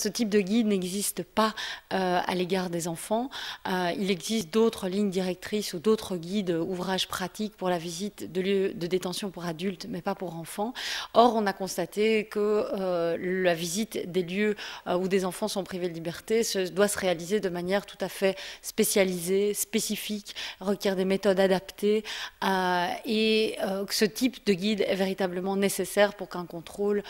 Ce type de guide n'existe pas euh, à l'égard des enfants. Euh, il existe d'autres lignes directrices ou d'autres guides, ouvrages pratiques pour la visite de lieux de détention pour adultes, mais pas pour enfants. Or, on a constaté que euh, la visite des lieux où des enfants sont privés de liberté doit se réaliser de manière tout à fait spécialisée, spécifique, requiert des méthodes adaptées et que ce type de guide est véritablement nécessaire pour qu'un contrôle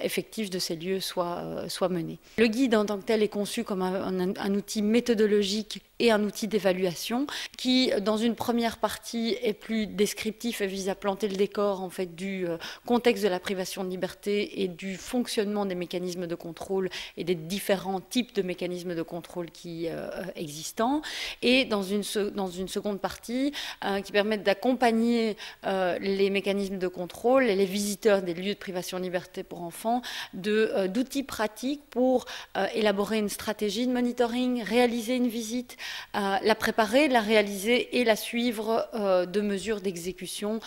effectif de ces lieux soit mené. Le guide en tant que tel est conçu comme un, outil méthodologique et un outil d'évaluation qui, dans une première partie, est plus descriptif et vise à planter le décor en fait du euh, contexte de la privation de liberté et du fonctionnement des mécanismes de contrôle et des différents types de mécanismes de contrôle qui euh, euh, existants. Et dans une, dans une seconde partie qui permettent d'accompagner les mécanismes de contrôle et les visiteurs des lieux de privation de liberté pour enfants d'outils pratiques pour euh, élaborer une stratégie de monitoring, réaliser une visite, euh, la préparer, la réaliser et la suivre euh, de mesures d'exécution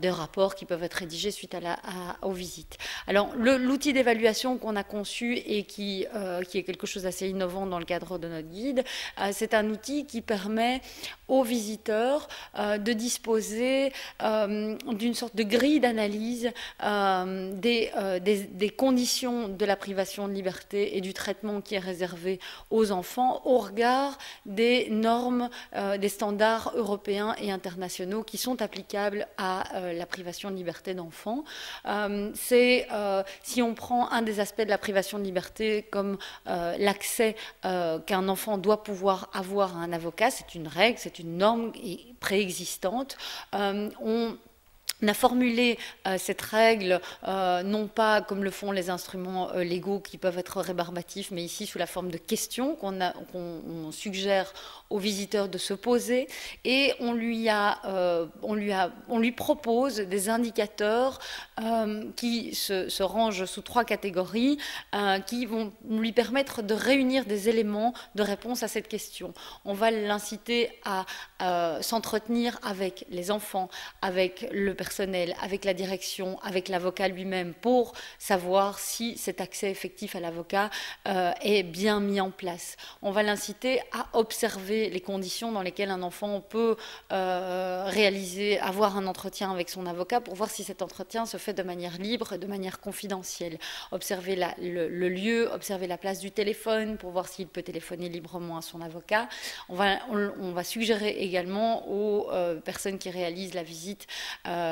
des rapports qui peuvent être rédigés suite à la, aux visites. Alors l'outil d'évaluation qu'on a conçu et qui, qui est quelque chose d'assez innovant dans le cadre de notre guide, c'est un outil qui permet aux visiteurs de disposer d'une sorte de grille d'analyse des, des conditions de la privation de liberté et du traitement qui est réservé aux enfants au regard des normes, euh, des standards européens et internationaux qui sont applicables à euh, la privation de liberté d'enfants. Euh, c'est si on prend un des aspects de la privation de liberté comme l'accès qu'un enfant doit pouvoir avoir à un avocat, c'est une règle, c'est une norme préexistante. on on a formulé euh, cette règle euh, non pas comme le font les instruments euh, légaux qui peuvent être rébarbatifs, mais ici sous la forme de questions qu'on suggère aux visiteurs de se poser, et on lui, a, on lui, on lui propose des indicateurs qui se, se, rangent sous trois catégories, qui vont lui permettre de réunir des éléments de réponse à cette question. On va l'inciter à s'entretenir avec les enfants, avec le personnel avec la direction, avec l'avocat lui-même, pour savoir si cet accès effectif à l'avocat euh, est bien mis en place. On va l'inciter à observer les conditions dans lesquelles un enfant peut euh, réaliser, avoir un entretien avec son avocat pour voir si cet entretien se fait de manière libre, de manière confidentielle. Observer le, lieu, observer la place du téléphone pour voir s'il peut téléphoner librement à son avocat. On va, on, va suggérer également aux euh, personnes qui réalisent la visite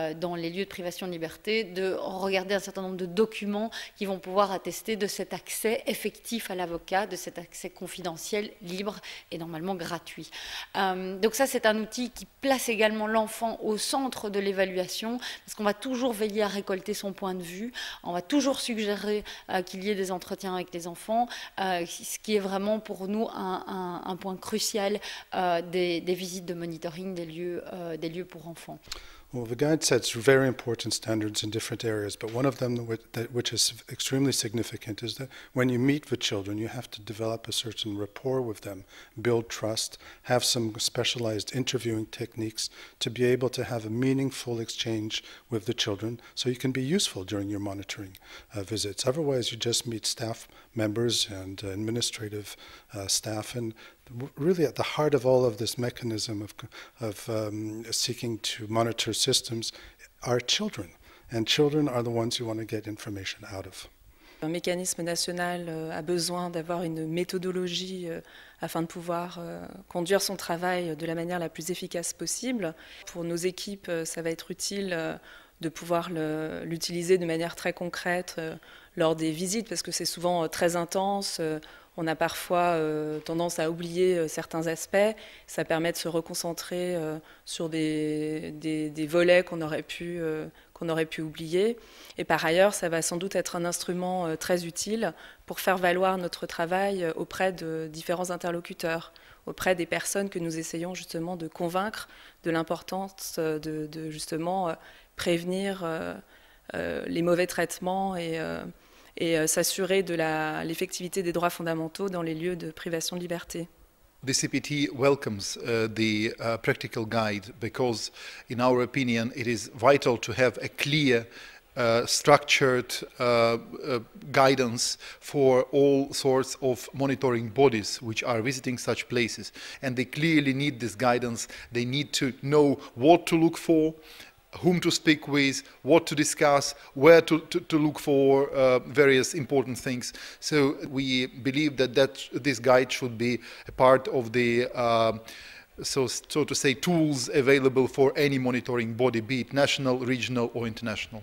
euh, dans les lieux de privation de liberté, de regarder un certain nombre de documents qui vont pouvoir attester de cet accès effectif à l'avocat, de cet accès confidentiel, libre et normalement gratuit. Euh, donc ça, c'est un outil qui place également l'enfant au centre de l'évaluation, parce qu'on va toujours veiller à récolter son point de vue, on va toujours suggérer euh, qu'il y ait des entretiens avec les enfants, ce qui est vraiment pour nous un, point crucial des, visites de monitoring des lieux pour enfants. Well, the guide sets very important standards in different areas, but one of them that, that, which is extremely significant is that when you meet with children, you have to develop a certain rapport with them, build trust, have some specialized interviewing techniques to be able to have a meaningful exchange with the children so you can be useful during your monitoring uh, visits. Otherwise, you just meet staff members and uh, administrative uh, staff, and really at the heart of all of this mechanism of, of um, seeking to monitor systems are children. And children are the ones you want to get information out of. Un mécanisme national euh, a besoin d'avoir une méthodologie euh, afin de pouvoir euh, conduire son travail de la manière la plus efficace possible. Pour nos équipes, ça va être utile de pouvoir l'utiliser de manière très concrète euh, lors des visites, parce que c'est souvent euh, très intense. Euh, on a parfois tendance à oublier certains aspects. Ça permet de se reconcentrer sur des, volets qu'on qu'on aurait pu oublier. Et par ailleurs, ça va sans doute être un instrument très utile pour faire valoir notre travail auprès de différents interlocuteurs auprès des personnes que nous essayons justement de convaincre de l'importance euh, de, justement euh, prévenir euh, les mauvais traitements et, et s'assurer de l'effectivité des droits fondamentaux dans les lieux de privation de liberté. The CPT welcomes uh, the uh, practical guide because, in our opinion, it is vital to have a clear Uh, structured uh, uh, guidance for all sorts of monitoring bodies which are visiting such places. And they clearly need this guidance. They need to know what to look for, whom to speak with, what to discuss, where to, to, to look for uh, various important things. So we believe that, that this guide should be a part of the um, so, so to say, tools available for any monitoring body, be it national, regional, or international.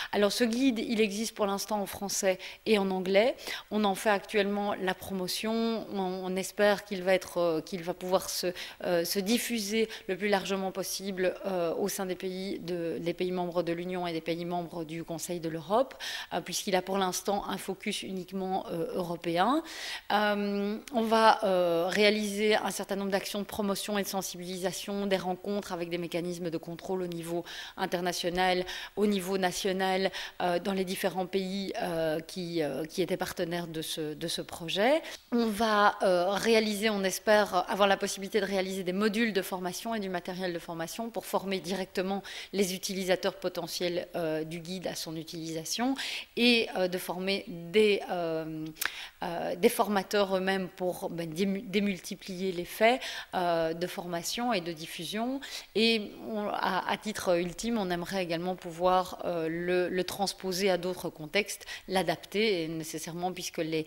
Alors ce guide, il existe pour l'instant en français et en anglais. On en fait actuellement la promotion. On, espère qu'il va, être, euh, qu'il va pouvoir euh, se, diffuser le plus largement possible euh, au sein des pays, membres de l'Union et des pays membres du Conseil de l'Europe, puisqu'il a pour l'instant un focus uniquement européen. on va réaliser un certain nombre d'actions de promotion et de sensibilisation, des rencontres avec des mécanismes de contrôle au niveau international, au niveau national euh, dans les différents pays euh, qui, euh, qui étaient partenaires de ce, de ce projet. On va réaliser, on espère avoir la possibilité de réaliser des modules de formation et du matériel de formation pour former directement les utilisateurs potentiels du guide à son utilisation et de former des, euh, des formateurs eux-mêmes pour ben, démultiplier les faits euh, de formation et de diffusion. Et à, titre ultime, on aimerait également pouvoir euh, le, transposer à d'autres contextes, l'adapter nécessairement puisque les,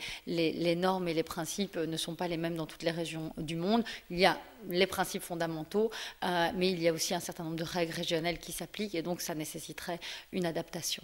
normes et les principes ne sont pas les mêmes dans toutes les régions du monde. Il y a les principes fondamentaux, mais il y a aussi un certain nombre de règles régionales qui s'appliquent et donc ça nécessiterait une adaptation.